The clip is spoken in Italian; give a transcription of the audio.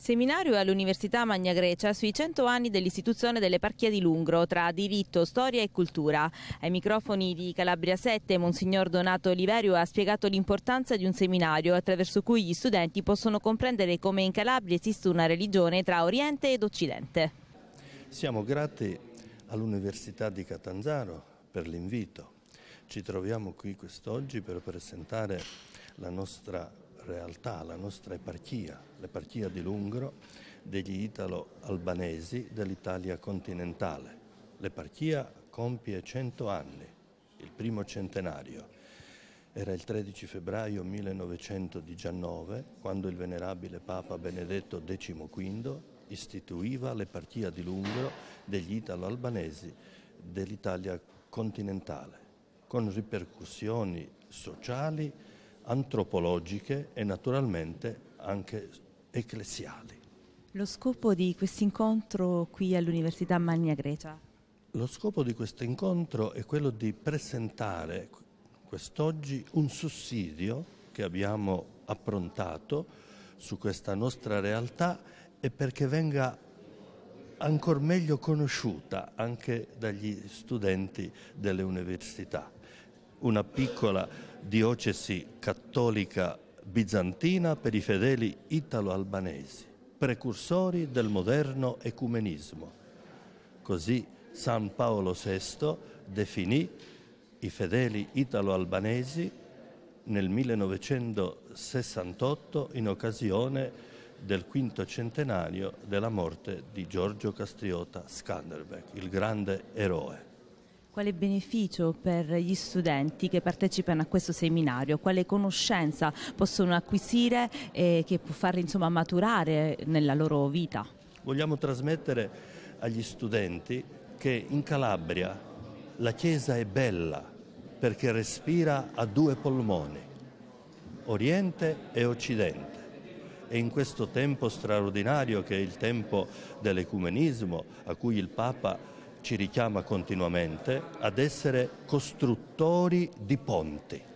Seminario all'Università Magna Grecia sui 100 anni dell'istituzione dell'eparchia di Lungro tra diritto, storia e cultura. Ai microfoni di Calabria 7 Monsignor Donato Oliverio ha spiegato l'importanza di un seminario attraverso cui gli studenti possono comprendere come in Calabria esiste una religione tra Oriente ed Occidente. Siamo grati all'Università di Catanzaro per l'invito. Ci troviamo qui quest'oggi per presentare la nostra realtà la nostra eparchia, l'eparchia di Lungro, degli italo-albanesi dell'Italia continentale. L'eparchia compie 100 anni, il primo centenario. Era il 13 febbraio 1919 quando il venerabile Papa Benedetto XV istituiva l'eparchia di Lungro degli italo-albanesi dell'Italia continentale, con ripercussioni sociali antropologiche e naturalmente anche ecclesiali. Lo scopo di questo incontro qui all'Università Magna Grecia? Lo scopo di questo incontro è quello di presentare quest'oggi un sussidio che abbiamo approntato su questa nostra realtà e perché venga ancora meglio conosciuta anche dagli studenti delle università una piccola diocesi cattolica bizantina per i fedeli italo-albanesi, precursori del moderno ecumenismo. Così San Paolo VI definì i fedeli italo-albanesi nel 1968 in occasione del quinto centenario della morte di Giorgio Castriota Skanderbeg, il grande eroe. Quale beneficio per gli studenti che partecipano a questo seminario? Quale conoscenza possono acquisire e che può farli insomma, maturare nella loro vita? Vogliamo trasmettere agli studenti che in Calabria la Chiesa è bella perché respira a due polmoni, Oriente e Occidente. E in questo tempo straordinario che è il tempo dell'ecumenismo a cui il Papa ci richiama continuamente ad essere costruttori di ponti.